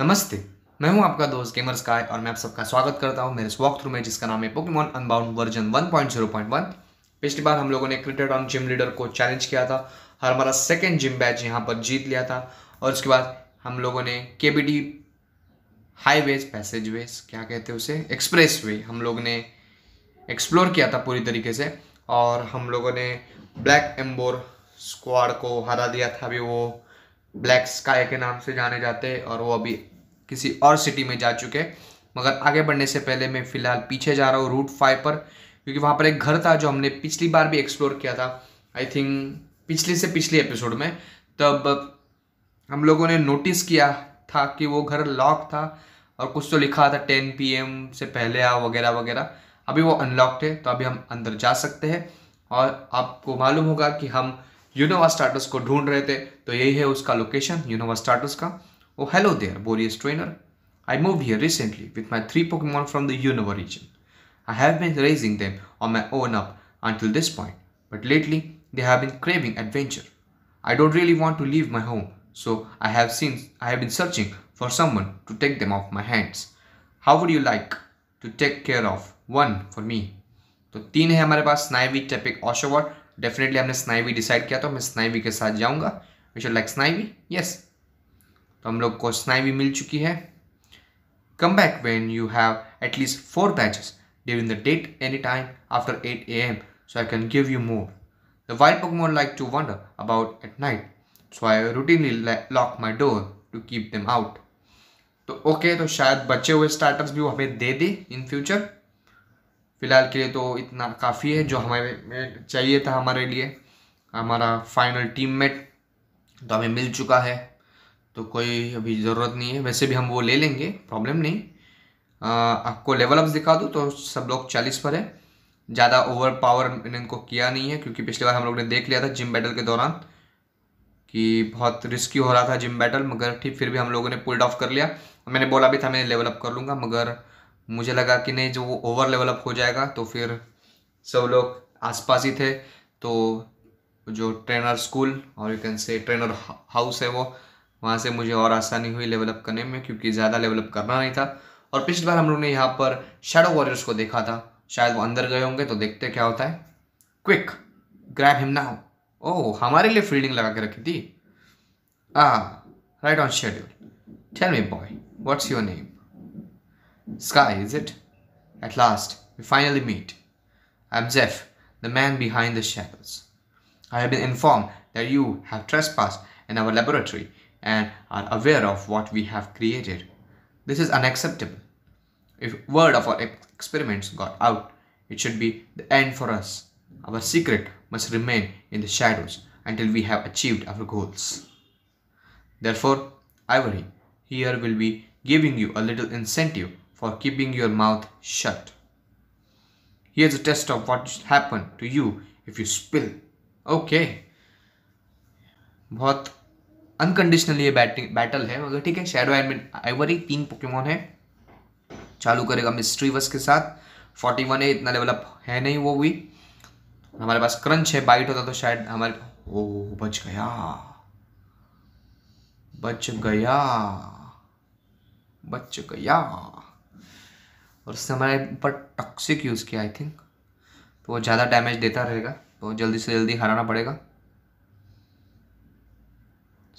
नमस्ते मैं हूं आपका दोस्त गेमर स्काई और मैं आप सबका स्वागत करता हूं मेरे इस वॉक थ्रू में जिसका नाम है पोकेमॉन अनबाउंड वर्जन 1.0.1 पिछली बार हम लोगों ने क्रिकेट ऑन जिम लीडर को चैलेंज किया था और हमारा सेकेंड जिम बैच यहाँ पर जीत लिया था और उसके बाद हम लोगों ने के बी डी हाईवेज वेज क्या कहते हैं उसे एक्सप्रेस वे हम लोग ने एक्सप्लोर किया था पूरी तरीके से और हम लोगों ने ब्लैक एम्बोर स्क्वाड को हरा दिया था अभी वो ब्लैक स्काई के नाम से जाने जाते हैं और वो अभी किसी और सिटी में जा चुके हैं मगर आगे बढ़ने से पहले मैं फ़िलहाल पीछे जा रहा हूँ रूट फाइव पर क्योंकि वहाँ पर एक घर था जो हमने पिछली बार भी एक्सप्लोर किया था आई थिंक पिछले से पिछले एपिसोड में तब हम लोगों ने नोटिस किया था कि वो घर लॉक था और कुछ तो लिखा था टेन पी से पहले आ वगैरह वगैरह अभी वो अनलॉक्ड है तो अभी हम अंदर जा सकते हैं और आपको मालूम होगा कि हम यूनोवा स्टार्टस को ढूंढ रहे थे तो यही है उसका लोकेशन यूनोवा स्टार्टस का oh hello there Borius trainer I move here recently with my three Pokemon from the Unova region I have been raising them on my own up until this point but lately they have been craving adventure I don't really want to leave my home so I have seen I have been searching for someone to take them off my hands how would you like to take care of one for me तो तीन है हमारे पास Snivy Tepig Oshawott definitely हमने Snivy decide किया तो मैं Snivy के साथ जाऊंगा विच लाइक स्नाइवी यस तो हम लोग को स्नाइवी मिल चुकी है come back when you have at least four badges during the day any time after eight A M so I can give you more the wild poke more like to wander about at night so I routinely lock my door to keep them out तो okay तो शायद बचे हुए startup भी वो हमें दे दे in future फ़िलहाल के लिए तो इतना काफ़ी है जो हमें चाहिए था हमारे लिए हमारा फाइनल टीम मेट तो हमें मिल चुका है तो कोई अभी ज़रूरत नहीं है वैसे भी हम वो ले लेंगे प्रॉब्लम नहीं आपको लेवल अप्स दिखा दूँ तो सब लोग चालीस पर है ज़्यादा ओवर पावर मैंने इनको किया नहीं है क्योंकि पिछली बार हम लोग ने देख लिया था जिम बैटल के दौरान कि बहुत रिस्की हो रहा था जिम बैटल मगर ठीक फिर भी हम लोगों ने पुल्ड ऑफ कर लिया मैंने बोला भी था मैं लेवल अप कर लूँगा मगर मुझे लगा कि नहीं जो वो ओवर लेवल अप हो जाएगा तो फिर सब लोग आसपास ही थे तो जो ट्रेनर स्कूल और you can see trainer house है वो वहाँ से मुझे और आसानी हुई लेवलअप करने में क्योंकि ज़्यादा लेवलअप करना नहीं था और पिछली बार हम लोग ने यहाँ पर शेडो वॉरियर्स को देखा था शायद वो अंदर गए होंगे तो देखते क्या होता है quick grab him now oh हमारे लिए फील्डिंग लगा के रखी थी ah right on schedule tell me boy what's your name Sky, is it? At last, we finally meet. I'm Zeph, the man behind the shackles. I have been informed that you have trespassed in our laboratory and are aware of what we have created. This is unacceptable. If word of our experiments got out, it should be the end for us. Our secret must remain in the shadows until we have achieved our goals. Therefore, Ivory, here will be giving you a little incentive for keeping your mouth shut. Here's a test of what will happen to you if you spill. Okay. बहुत unconditionally ये batting battle है मगर ठीक है shadow and Ivory तीन Pokemon है चालू करेगा मिस्ट्रीवस के साथ फोर्टी वन है इतना लेवल अप है नहीं वो भी हमारे पास क्रंच है बाइट होता तो शायद हमारे ओ बच गया बच गया बच गया और उससे हमारे ऊपर टॉक्सिक यूज़ किया आई थिंक तो वो ज़्यादा डैमेज देता रहेगा तो जल्दी से जल्दी हराना पड़ेगा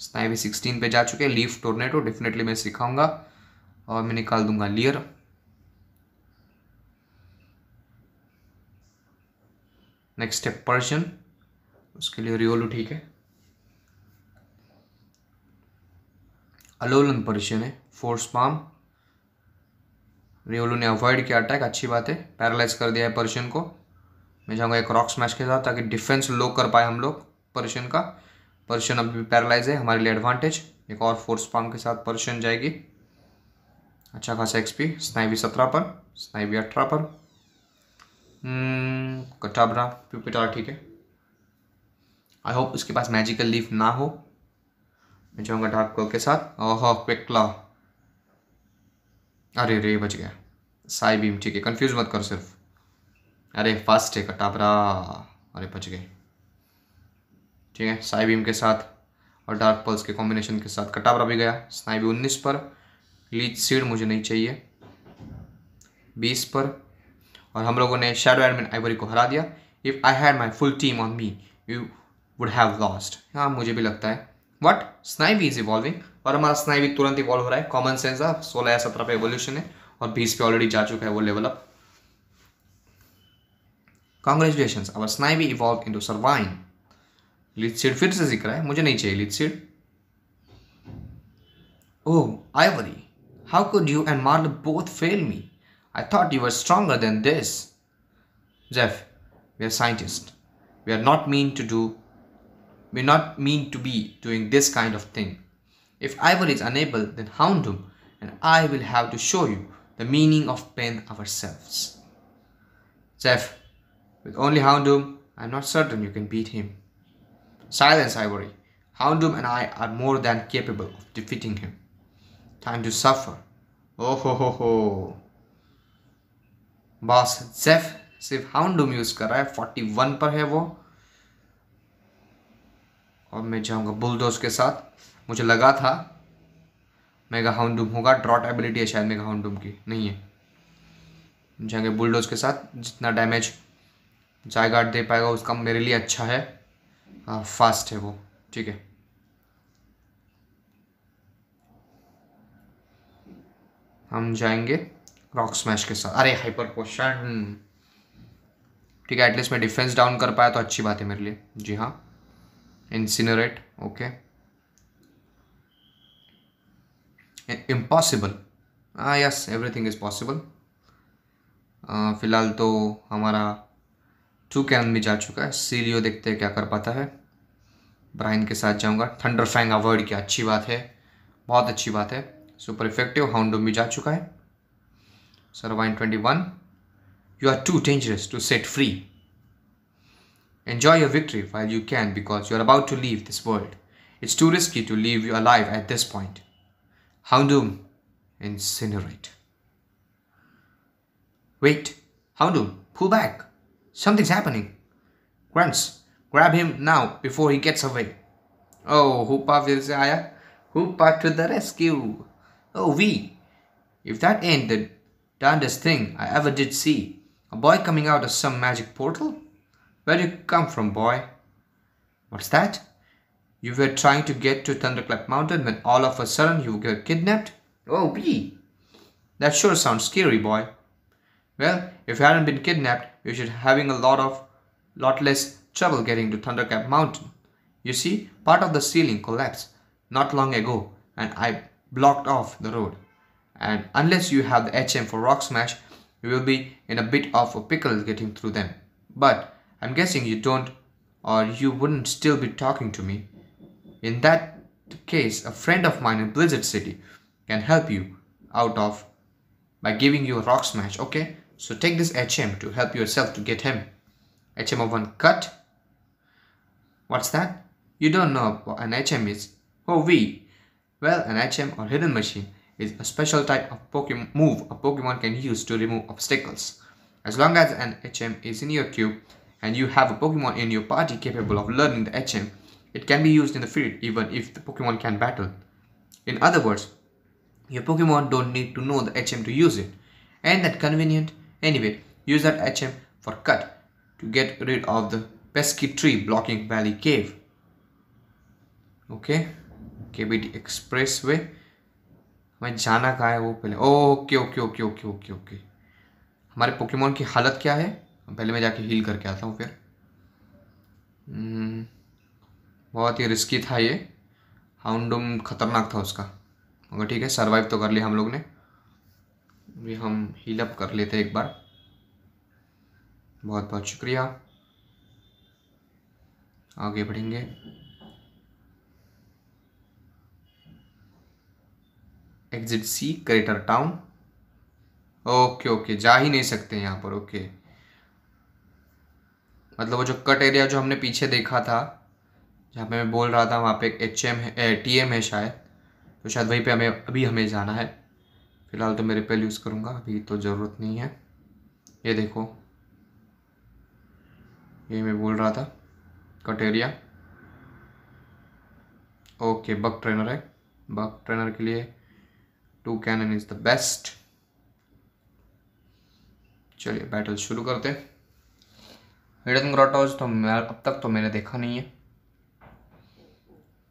स्नाइवी सिक्सटीन पे जा चुके हैं लीफ टोर्नेटो डेफिनेटली मैं सिखाऊंगा और मैं निकाल दूंगा लियर नेक्स्ट स्टेप पर्शन उसके लिए रियोलू ठीक है अलोलन पर्शन है फोर्स पाम रियोलू ने अवॉइड किया अटैक अच्छी बात है पैरालाइज कर दिया है पर्शियन को मैं चाहूँगा एक रॉक स्मैश के साथ ताकि डिफेंस लो कर पाए हम लोग पर्शियन का पर्शियन अभी पैरालाइज है हमारे लिए एडवांटेज एक और फोर्स पाम के साथ पर्शियन जाएगी अच्छा खासा एक्सपी स्नाइवी सत्रह पर स्नाइवी अठारह पर कटाबरा hmm, प्यूपिटार ठीक है आई होप उसके पास मैजिकल लीफ ना हो मैं चाहूँगा कल के साथ ओह क्विकला अरे रे बच गया साई बीम ठीक है कंफ्यूज मत करो सिर्फ अरे फास्ट है कटाबरा अरे बच गए ठीक है साई बीम के साथ और डार्क पल्स के कॉम्बिनेशन के साथ कटाबरा भी गया स्नाई भी उन्नीस पर लीच सीड मुझे नहीं चाहिए बीस पर और हम लोगों ने शेडो एडमिन आइवरी को हरा दिया if I had my full team on me you would have lost हाँ मुझे भी लगता है वट स्नाइवी इज इवॉल्विंग और हमारा स्नाइवी तुरंत इवॉल्व हो रहा है कॉमन सेंस है सोलह या सत्रह पे एवोल्यूशन है और बीस पे ऑलरेडी जा चुका है वो level up congratulation our Snivy evolve into Servine लिथसिड फिर से जिक्र है मुझे नहीं चाहिए लिथसिड oh Ivory how could you and Marl both fail me I thought you are stronger than this Jeff we are scientist we are not mean to do may not mean to be doing this kind of thing. If Ivory is unable, then hound him, and I will have to show you the meaning of pain ourselves. Zeph, with only Houndoom, I am not certain you can beat him. Silence, Ivory. Houndoom and I are more than capable of defeating him. Time to suffer. Oh ho ho ho. Boss, Zeph, सिर्फ हाउंडूम use Karai, 41 per है और मैं जाऊँगा bulldoze के साथ मुझे लगा था मेगा हाउंडूम होगा ड्रॉट एबिलिटी है शायद मेगा हाउंडूम की नहीं है जाएंगे बुलडोज के साथ जितना डैमेज जायगार्ड दे पाएगा उसका मेरे लिए अच्छा है आ, हाँ, फास्ट है वो ठीक है हम जाएंगे रॉक स्मैश के साथ अरे हाइपर पोशन ठीक है एटलीस्ट मैं डिफेंस डाउन कर पाया तो अच्छी बात है मेरे लिए जी हाँ incinerate okay इम्पॉसिबल हाँ यस एवरीथिंग इज़ पॉसिबल फ़िलहाल तो हमारा टू कैन भी जा चुका है सीलियो देखते हैं क्या कर पाता है ब्राइन के साथ जाऊंगा थंडर फैंग अवॉइड किया अच्छी बात है बहुत अच्छी बात है सुपर इफेक्टिव हाउंडोम भी जा चुका है Servine twenty one you are too dangerous to set free Enjoy your victory while you can because you are about to leave this world. It's too risky to leave you alive at this point. Houndoom, incinerate. Wait, Houndoom, pull back. Something's happening. Grunts, grab him now before he gets away. Oh, Hoopa Virzaya, Hoopa to the rescue. Oh, we. If that ain't the darndest thing I ever did see. A boy coming out of some magic portal? Where do you come from, boy? What's that? You were trying to get to Thunderclap Mountain when all of a sudden you were kidnapped? Oh, B. That sure sounds scary, boy. Well, if you hadn't been kidnapped, you should having a lot of, lot less trouble getting to Thunderclap Mountain. You see, part of the ceiling collapsed not long ago, and I blocked off the road. And unless you have the HM for rock smash, you will be in a bit of a pickle getting through them. But I'm guessing you don't or you wouldn't still be talking to me. In that case, a friend of mine in Blizzard City can help you out of by giving you a rock smash, okay? So take this HM to help yourself to get him. HM of one cut. What's that? You don't know what an HM is. Oh, we. Well, an HM or hidden machine is a special type of Pokemon move a Pokemon can use to remove obstacles. As long as an HM is in your cube, and you have a Pokemon in your party capable of learning the HM, it can be used in the field even if the Pokemon can battle. In other words, your Pokemon don't need to know the HM to use it. And that convenient, anyway, use that HM for cut to get rid of the pesky tree blocking Valley Cave. Okay, KBT Expressway. My जाना कहाँ है वो पहले okay okay okay okay okay okay हमारे Pokemon की हालत क्या है पहले मैं जाके हील करके आता हूँ फिर हम्म, बहुत ही रिस्की था ये हाउंड खतरनाक था उसका मगर ठीक है सरवाइव तो कर लिया हम लोग ने भी हम हील अप कर लेते एक बार बहुत बहुत शुक्रिया आगे बढ़ेंगे exit see crater town okay okay जा ही नहीं सकते यहाँ पर ओके मतलब वो जो कट एरिया जो हमने पीछे देखा था जहाँ पे मैं बोल रहा था वहाँ पे एक एच एम है टी एम है शायद तो शायद वहीं पे हमें अभी हमें जाना है फ़िलहाल तो मैं रिपेल यूज़ करूँगा अभी तो ज़रूरत नहीं है ये देखो ये मैं बोल रहा था cut area okay buck trainer है बक ट्रेनर के लिए two cannon is the best चलिए बैटल शुरू करते हैं हिडन ग्रोटोज तो अब तक तो मैंने देखा नहीं है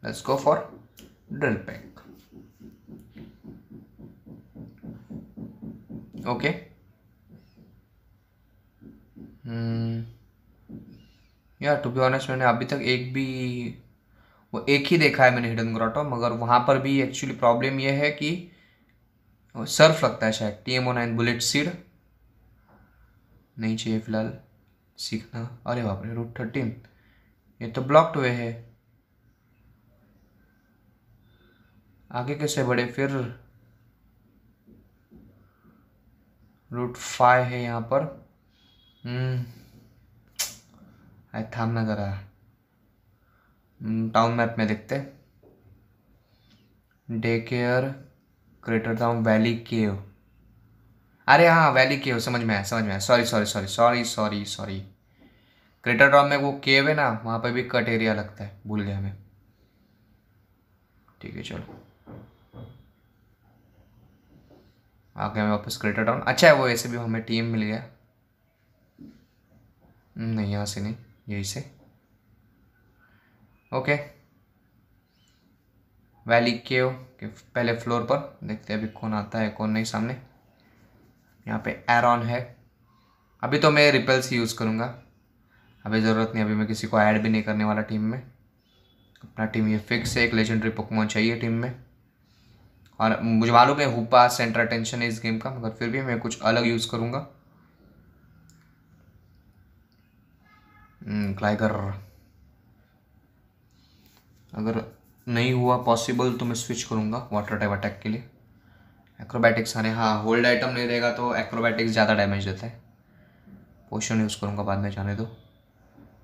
let's go for drill pack okay यार टू बी ऑनेस्ट मैंने अभी तक एक भी वो एक ही देखा है मैंने हिडन ग्रोटो मगर वहाँ पर भी एक्चुअली प्रॉब्लम ये है कि सर्फ लगता है शायद T M O nine bullet seed नहीं चाहिए फिलहाल सीखना अरे बाप रे रूट थर्टीन ये तो ब्लॉक्ड वे है आगे कैसे बढ़े फिर रूट फाइव है यहाँ पर आई हम्म। ना ज़रा टाउन मैप में देखते day care greater town valley cave अरे हाँ वैली केव समझ में है समझ में है sorry sorry sorry sorry sorry sorry crater drop में वो केव है ना वहाँ पे भी कट एरिया लगता है भूल गया हमें ठीक है चलो आ गया मैं वापस क्रेटर डाउन अच्छा है वो ऐसे भी हमें टीम मिल गया हम्म, नहीं यहाँ से नहीं यही से ओके वैली केव के पहले फ्लोर पर देखते हैं अभी कौन आता है कौन नहीं सामने यहाँ पे एरॉन है अभी तो मैं रिपेल्स ही यूज़ करूँगा अभी ज़रूरत नहीं अभी मैं किसी को ऐड भी नहीं करने वाला टीम में अपना टीम ये फिक्स है एक लेजेंडरी पोकमोन चाहिए टीम में और मुझे मालूम है हुपा सेंटर टेंशन है इस गेम का मगर फिर भी मैं कुछ अलग यूज़ करूँगा हम्म, क्लाइगर अगर नहीं हुआ पॉसिबल तो मैं स्विच करूँगा वाटर टाइप अटैक के लिए एक्रोबैटिक्स आने हाँ होल्ड आइटम नहीं रहेगा तो एक्रोबैटिक्स ज़्यादा डैमेज देता है पोशन यूज़ करूँगा बाद में जाने दो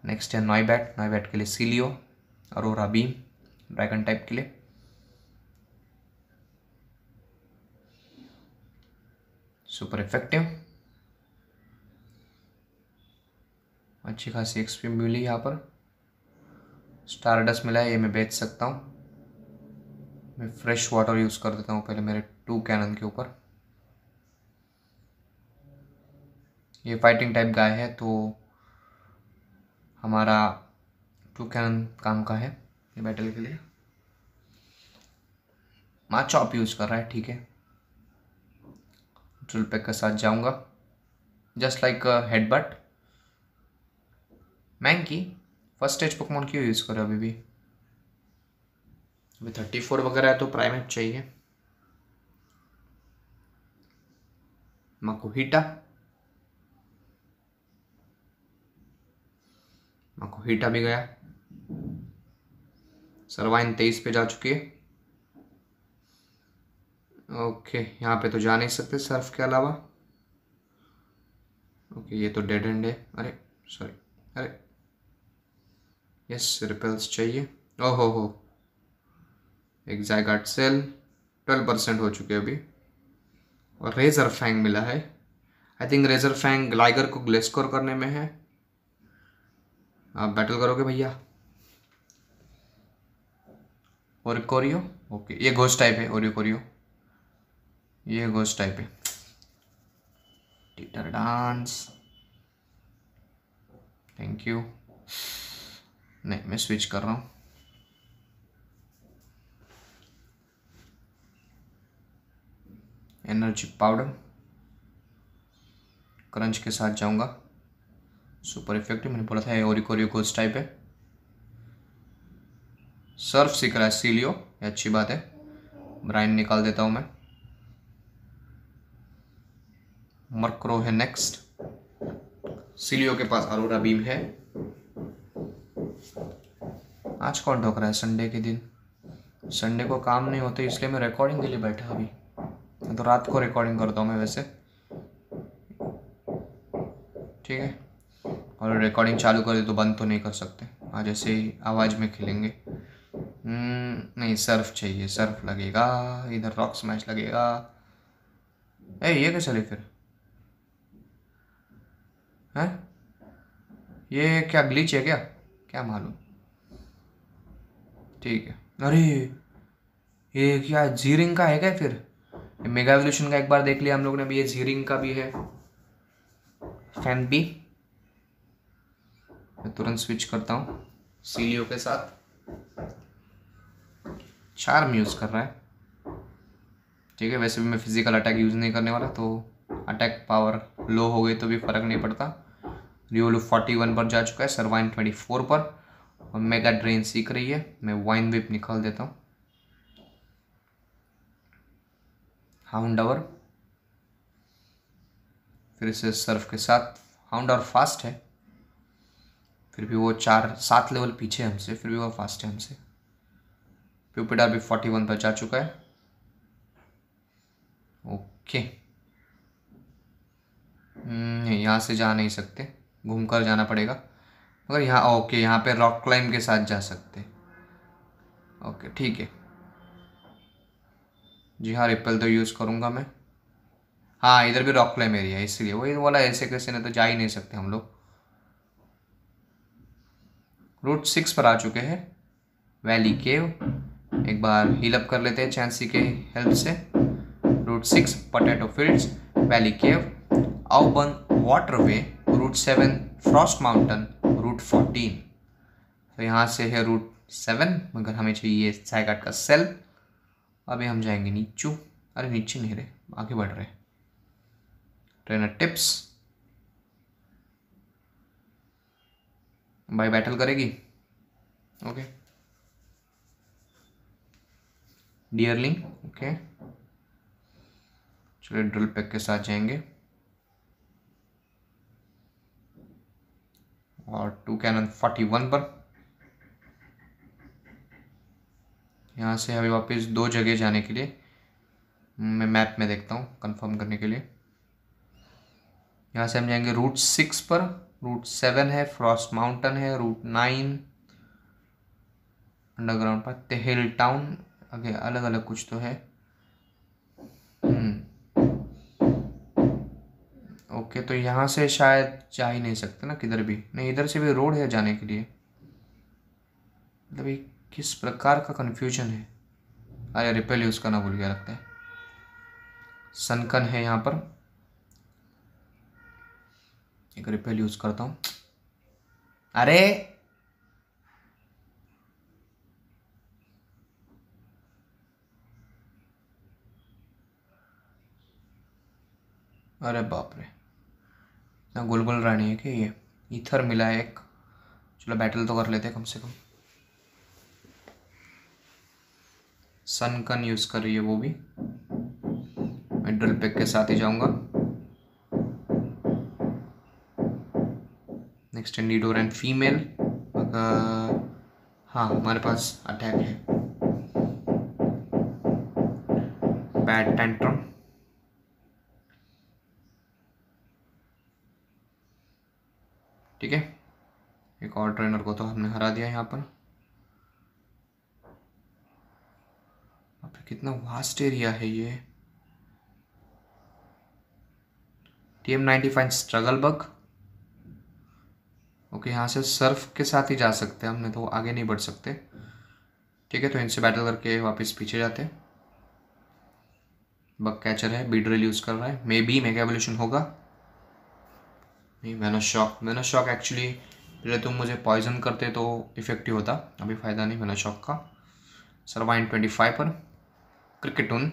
नेक्स्ट है नॉय बैट बैट के लिए सीलियो और बीम ड्रैगन टाइप के लिए सुपर इफेक्टिव अच्छी खासी एक्सपी मिली यहाँ पर स्टारडस्ट मिला है ये मैं बेच सकता हूँ मैं फ्रेश वाटर यूज़ कर देता हूँ पहले मेरे टू कैनन के ऊपर ये फाइटिंग टाइप गाय है तो हमारा टू कैनन काम का है ये बैटल के लिए माँ चॉप यूज़ कर रहा है ठीक है ड्रिल पैक के साथ जाऊंगा जस्ट लाइक हेड बट मैंग की फर्स्ट स्टेज पकमोन क्यों यूज़ करो अभी भी अभी थर्टी फोर वगैरह है तो प्राइमेट चाहिए makuhita माकोहिटा भी गया सरवाइन तेईस पे जा चुकी है ओके यहाँ पे तो जा नहीं सकते सर्फ के अलावा ओके ये तो डेड एंड है अरे सॉरी अरे यस रिपेल्स चाहिए ओहो हो एग्जैगाट सेल ट्वेल्व परसेंट हो चुके अभी और रेजर फैंग मिला है I think razor fang Gligar को ग्लेस्कोर करने में है आप बैटल करोगे भैया और कोरियो ओके ये घोष टाइप है और कोरियो ये घोष टाइप है टीटर डांस थैंक यू नहीं मैं स्विच कर रहा हूँ एनर्जी पाउडर क्रंच के साथ जाऊंगा सुपर इफेक्टिव मैंने बोला था ओरिको रिकोज टाइप है सर्फ सीख रहा है सीलियो ये अच्छी बात है ब्राइन निकाल देता हूँ मैं मर्क्रो है नेक्स्ट सीलियो के पास अरोरा बीम है आज कौन ठोक रहा है संडे के दिन संडे को काम नहीं होते इसलिए मैं रिकॉर्डिंग के लिए बैठा अभी मैं तो रात को रिकॉर्डिंग करता हूँ मैं वैसे ठीक है और रिकॉर्डिंग चालू कर दी तो बंद तो नहीं कर सकते आज ऐसे ही आवाज़ में खिलेंगे हम्म, नहीं सर्फ चाहिए सर्फ लगेगा इधर रॉक स्मैश लगेगा ए ये कैसे चले फिर है ये क्या ग्लीच है क्या क्या मालूम ठीक है अरे ये क्या जीरिंग का है क्या फिर मेगा एवोल्यूशन का एक बार देख लिया हम लोग ने अभी ये जीरिंग का भी है फैन भी मैं तुरंत स्विच करता हूँ सीलियो के साथ में यूज़ कर रहा है ठीक है वैसे भी मैं फिजिकल अटैक यूज़ नहीं करने वाला तो अटैक पावर लो हो गई तो भी फ़र्क नहीं पड़ता रियोलो फोर्टी वन पर जा चुका है सरवाइन ट्वेंटी फोर पर और मेगा ड्रेन सीख रही है मैं वाइन विप निकाल देता हूँ हाउंड और फिर इसे सर्फ के साथ हाउंड और फास्ट है फिर भी वो चार सात लेवल पीछे हमसे फिर भी वो फास्ट है हमसे प्यूपिडा भी फोर्टी वन पर जा चुका है ओके हम्म, नहीं यहाँ से जा नहीं सकते घूम कर जाना पड़ेगा मगर यहाँ ओके यहाँ पे रॉक क्लाइंब के साथ जा सकते ओके ठीक है जी हाँ रिपल तो यूज़ करूँगा मैं हाँ इधर भी रॉक क्लाइम एरिया है इसलिए वही वाला ऐसे कैसे नहीं तो जा ही नहीं सकते हम लोग रूट सिक्स पर आ चुके हैं वैली केव एक बार हीलअप कर लेते हैं चैंसी के हेल्प से route six potato fields valley cave water way route seven frost mountain route fourteen तो यहाँ से है रूट सेवन मगर हमें चाहिए साइकाट का सेल्फ अभी हम जाएंगे नीचू अरे नीचे नहीं रहे आगे बढ़ रहे ट्रेनर टिप्स भाई बैटल करेगी ओके डियरलिंग ओके चलिए ड्रिल पैक के साथ जाएंगे और टू कैनन फोर्टी वन पर यहाँ से हमें वापस दो जगह जाने के लिए हम्म, मैं मैप में देखता हूँ कंफर्म करने के लिए यहाँ से हम जाएंगे रूट सिक्स पर रूट सेवन है फ्रॉस्ट माउंटेन है रूट नाइन अंडरग्राउंड पर तेहिल टाउन अगे अलग अलग कुछ तो है ओके हम्म। तो यहाँ से शायद जा ही नहीं सकते ना किधर भी नहीं इधर से भी रोड है जाने के लिए मतलब एक किस प्रकार का कन्फ्यूजन है अरे रिपेल यूज़ करना भूल गया लगता है सनकन है यहाँ पर एक रिपेल यूज़ करता हूँ अरे अरे बाप रे ना गोल गोल रानी है कि ये इथर मिला है एक चलो बैटल तो कर लेते हैं कम से कम सनकन यूज़ कर रही है वो भी मैं ड्रिल पैक के साथ ही जाऊंगा नेक्स्ट नीडोर एंड फीमेल अगर हाँ हमारे पास अटैक है बैड टेंट्रम ठीक है एक और ट्रेनर को तो हमने हरा दिया यहाँ पर कितना वास्ट एरिया है ये T M ninety five struggle bug okay यहाँ से सर्फ के साथ ही जा सकते हैं हमने तो आगे नहीं बढ़ सकते ठीक है तो इनसे बैटल करके वापस पीछे जाते हैं बग कैचर है बीड्रिल यूज़ कर रहा है मे बी मेगा एवोल्यूशन होगा नहीं मैनो शॉक मैनो शॉक एक्चुअली पहले तुम मुझे पॉइजन करते तो इफेक्टिव होता अभी फ़ायदा नहीं मैनो शॉक का सर्वाइन ट्वेंटी फाइव पर उन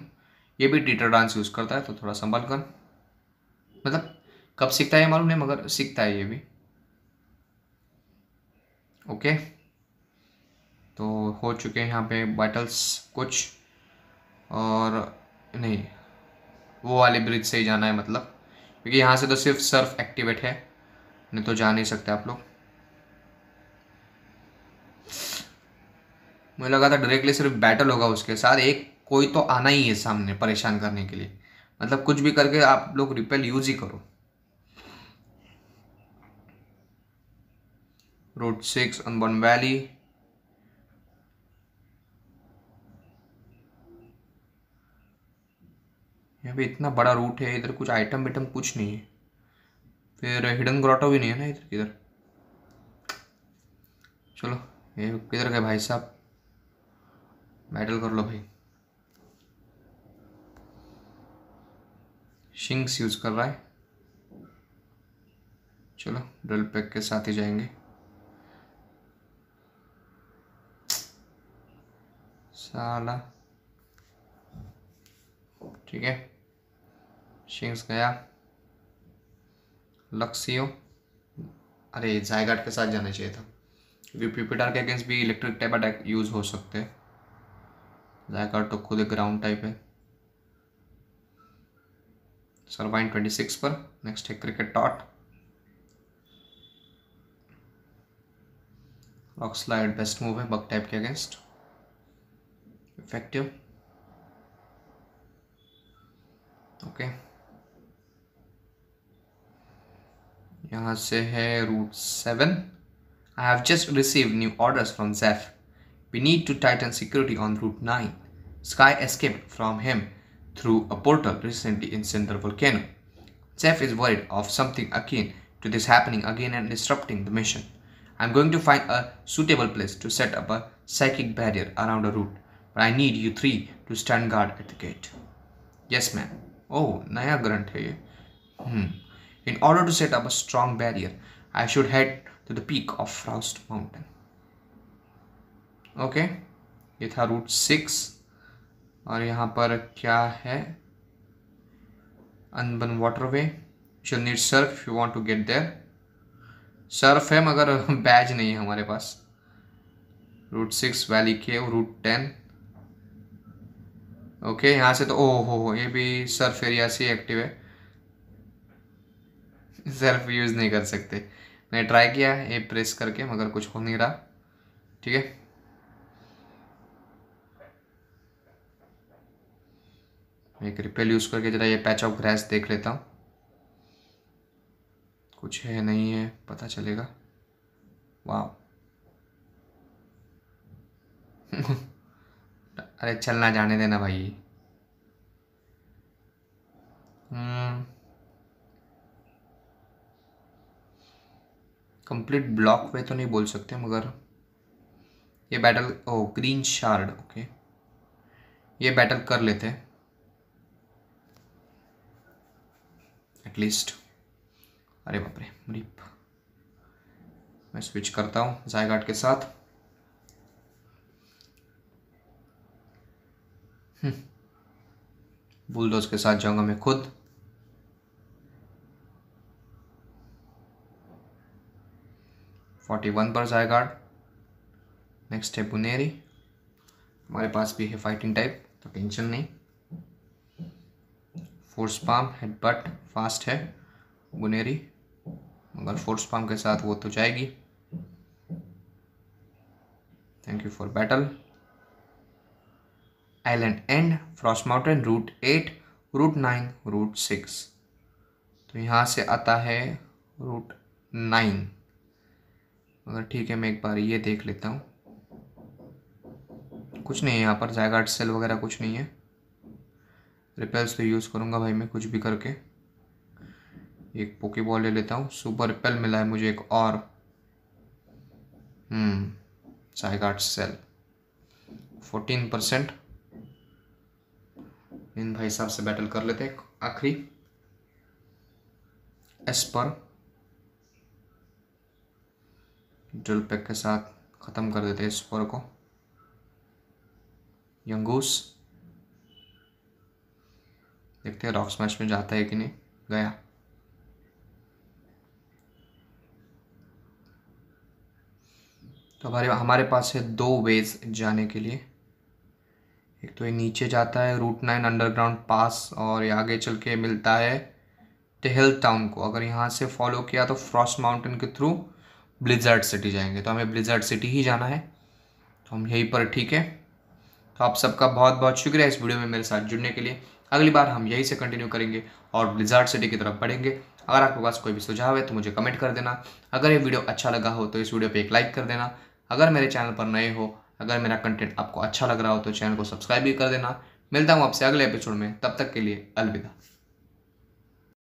ये भी ट्विटर डांस यूज़ करता है तो थोड़ा संभाल कर मतलब कब सीखता है मालूम नहीं मगर सीखता है ये भी ओके तो हो चुके हैं यहाँ पे बैटल्स कुछ और नहीं वो वाले ब्रिज से ही जाना है मतलब क्योंकि यहाँ से तो सिर्फ सर्फ एक्टिवेट है नहीं तो जा नहीं सकते आप लोग मुझे लगा था डायरेक्टली सिर्फ बैटल होगा उसके साथ एक कोई तो आना ही है सामने परेशान करने के लिए मतलब कुछ भी करके आप लोग रिपेल यूज ही करो route सिक्स Unborn वैली यहाँ पे इतना बड़ा रूट है इधर कुछ आइटम बिटम कुछ नहीं है फिर हिडन ग्रोटो भी नहीं है ना इधर किधर चलो ये किधर गए भाई साहब बैटल कर लो भाई शिंग्स यूज़ कर रहा है चलो ड्रिल पैक के साथ ही जाएंगे साला ठीक है शिंग्स गया लक्सियो अरे जायगाट के साथ जाना चाहिए था क्योंकि प्यूपिटार के अगेंस्ट भी इलेक्ट्रिक टाइप अटैक यूज़ हो सकते हैं जायगाट तो खुद एक ग्राउंड टाइप है सरवाइन ट्वेंटी सिक्स पर नेक्स्ट है Kricketot rock slide best move है बक टाइप के अगेंस्ट इफेक्टिव ओके यहाँ से है route seven I have just receive new orders from Jeff we need to tighten security on route nine Sky escape from him through a portal recently in Sindar volcano. Jeff is worried of something akin to this happening again and disrupting the mission. I'm going to find a suitable place to set up a psychic barrier around the route, but I need you three to stand guard at the gate. Yes, ma'am. Oh, Naya Grant here. Hmm. In order to set up a strong barrier, I should head to the peak of Frost Mountain. Okay, ये था route six. और यहाँ पर क्या है अनबन water way need surf you want to get there surf है मगर बैज नहीं है हमारे पास रूट सिक्स वैली के रूट टेन ओके यहाँ से तो ओ हो हो ये भी सर्फ एरिया से एक्टिव है सर्फ यूज़ नहीं कर सकते मैंने ट्राई किया ये प्रेस करके मगर कुछ हो नहीं रहा ठीक है मैं एक रिपेल यूज़ करके ज़रा ये पैच ऑफ ग्रास देख लेता हूँ कुछ है नहीं है पता चलेगा वाह अरे चलना जाने देना भाई कंप्लीट ब्लॉक वे तो नहीं बोल सकते मगर ये बैटल ओ ग्रीन शार्ड ओके ये बैटल कर लेते हैं एटलीस्ट अरे बाप रे रिप मैं स्विच करता हूँ जायगाट के साथ बुलडोज हम्म। के साथ जाऊंगा मैं खुद फोर्टी वन पर जायगाट नेक्स्ट है बुनेरी हमारे पास भी है फाइटिंग टाइप तो टेंशन नहीं force palm headbutt fast है गुनेरी मगर फोर्स पाम के साथ वो तो जाएगी thank you for battle island and frost mountain route eight route nine route six तो यहाँ से आता है रूट नाइन मगर ठीक है मैं एक बार ये देख लेता हूँ कुछ नहीं है यहाँ पर जायगाट सेल वगैरह कुछ नहीं है रिपेल्स तो यूज़ करूँगा भाई मैं कुछ भी करके एक पोके बॉल ले लेता हूँ सुपर रिपेल मिला है मुझे एक और साइकार्ड सेल फोर्टीन परसेंट इन भाई साहब से बैटल कर लेते हैं आखिरी एस्पर ड्रिल पैक के साथ ख़त्म कर देते हैं एस्पर को यंगूस देखते हैं रॉक स्मैश में जाता है कि नहीं गया तो हमारे हमारे पास है दो वेज जाने के लिए एक तो ये नीचे जाता है रूट नाइन अंडरग्राउंड पास और ये आगे चल के मिलता है टेहल टाउन को अगर यहाँ से फॉलो किया तो फ्रॉस्ट माउंटेन के थ्रू ब्लिजर्ड सिटी जाएंगे तो हमें ब्लिजर्ड सिटी ही जाना है तो हम यहीं पर ठीक है तो आप सबका बहुत बहुत शुक्रिया इस वीडियो में मेरे साथ जुड़ने के लिए अगली बार हम यहीं से कंटिन्यू करेंगे और ब्लिजार्ड सिटी की तरफ बढ़ेंगे अगर आपके पास कोई भी सुझाव है तो मुझे कमेंट कर देना अगर ये वीडियो अच्छा लगा हो तो इस वीडियो पर एक लाइक कर देना अगर मेरे चैनल पर नए हो अगर मेरा कंटेंट आपको अच्छा लग रहा हो तो चैनल को सब्सक्राइब भी कर देना मिलता हूँ आपसे अगले एपिसोड में तब तक के लिए अलविदा